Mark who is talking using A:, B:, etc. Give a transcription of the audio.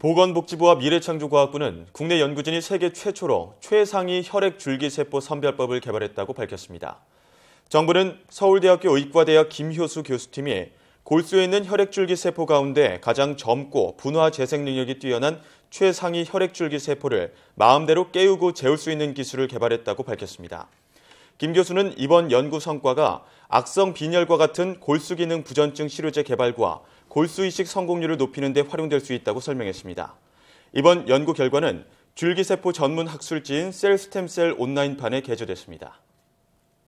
A: 보건복지부와 미래창조과학부는 국내 연구진이 세계 최초로 최상위 혈액줄기세포 선별법을 개발했다고 밝혔습니다. 정부는 서울대학교 의과대학 김효수 교수팀이 골수에 있는 혈액줄기세포 가운데 가장 젊고 분화 재생 능력이 뛰어난 최상위 혈액줄기세포를 마음대로 깨우고 재울 수 있는 기술을 개발했다고 밝혔습니다. 김 교수는 이번 연구 성과가 악성 빈혈과 같은 골수 기능 부전증 치료제 개발과 골수 이식 성공률을 높이는 데 활용될 수 있다고 설명했습니다. 이번 연구 결과는 줄기세포 전문 학술지인 셀스템셀 온라인판에 게재됐습니다.